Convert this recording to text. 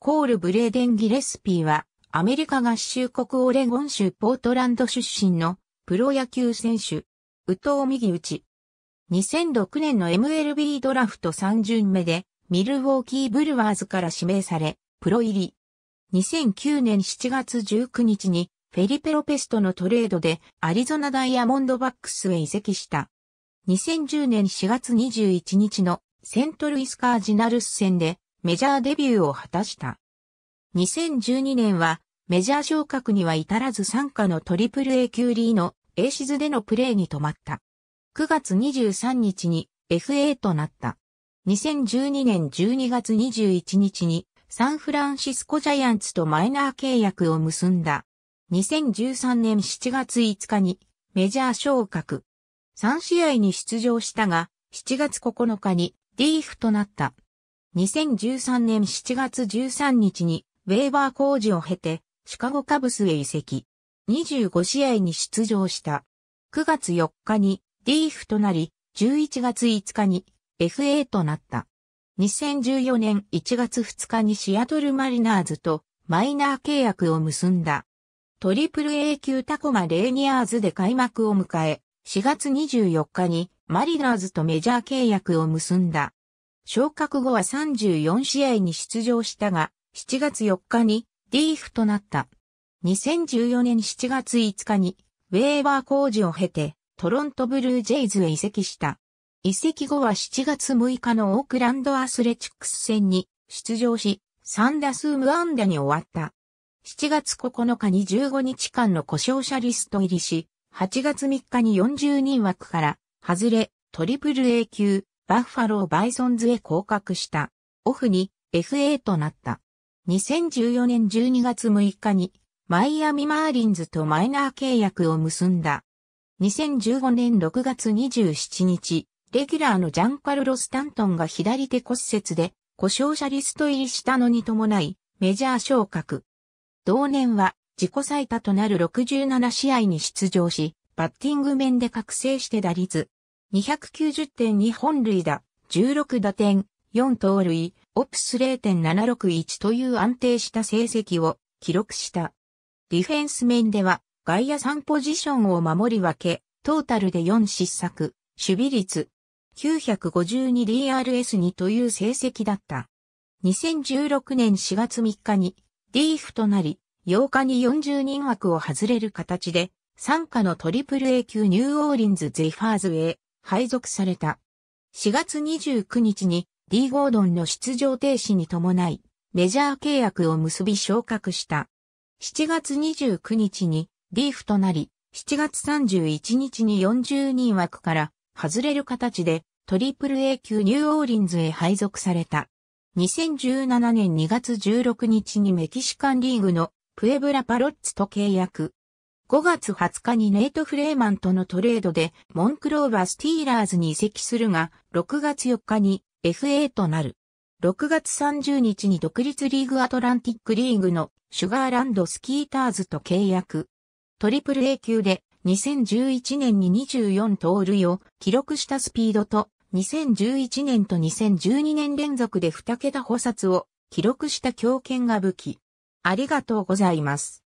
コール・ブレーデン・ギレスピーは、アメリカ合衆国オレゴン州ポートランド出身のプロ野球選手、宇藤右打ち。2006年の MLB ドラフト3巡目で、ミルウォーキー・ブルワーズから指名され、プロ入り。2009年7月19日に、フェリペ・ロペストのトレードで、アリゾナダイヤモンドバックスへ移籍した。2010年4月21日のセントルイスカージナルス戦で、メジャーデビューを果たした。2012年はメジャー昇格には至らず参加の AAA 級リーのエーシズでのプレーに止まった。9月23日に FA となった。2012年12月21日にサンフランシスコジャイアンツとマイナー契約を結んだ。2013年7月5日にメジャー昇格。3試合に出場したが、7月9日にリーフとなった。2013年7月13日にウェーバー工事を経てシカゴカブスへ移籍。25試合に出場した。9月4日にーフとなり、11月5日に FA となった。2014年1月2日にシアトルマリナーズとマイナー契約を結んだ。トリプル A 級タコマレーニアーズで開幕を迎え、4月24日にマリナーズとメジャー契約を結んだ。昇格後は34試合に出場したが、7月4日にリーフとなった。2014年7月5日に、ウェーバー工事を経て、トロントブルージェイズへ移籍した。移籍後は7月6日のオークランドアスレチックス戦に出場し、3打数無安打に終わった。7月9日に15日間の故障者リスト入りし、8月3日に40人枠から外れ、トリプル A 級、バッファローバイソンズへ降格した。オフに FA となった。2014年12月6日にマイアミマーリンズとマイナー契約を結んだ。2015年6月27日、レギュラーのジャンカルロ・スタントンが左手骨折で故障者リスト入りしたのに伴いメジャー昇格。同年は自己最多となる67試合に出場し、バッティング面で覚醒して打率290.2本塁打、16打点、4盗塁、オプス0.761という安定した成績を記録した。ディフェンス面では外野3ポジションを守り分け、トータルで4失策、守備率 952DRS2 という成績だった。2016年4月3日にリーフとなり、8日に40人枠を外れる形で、参加のトリプル A 級ニューオーリンズ・ゼファーズへ配属された。4月29日に D ゴードンの出場停止に伴い、メジャー契約を結び昇格した。7月29日にリーフとなり、7月31日に40人枠から外れる形でトリプル A 級ニューオーリンズへ配属された。2017年2月16日にメキシカンリーグのプエブラパロッツと契約。5月20日にネイト・フレーマンとのトレードでモンクローバ・ースティーラーズに移籍するが、6月4日に FA となる。6月30日に独立リーグアトランティックリーグのシュガーランド・スキーターズと契約。トリプル A 級で2011年に24盗塁を記録したスピードと2011年と2012年連続で2桁補殺を記録した強肩が武器。ありがとうございます。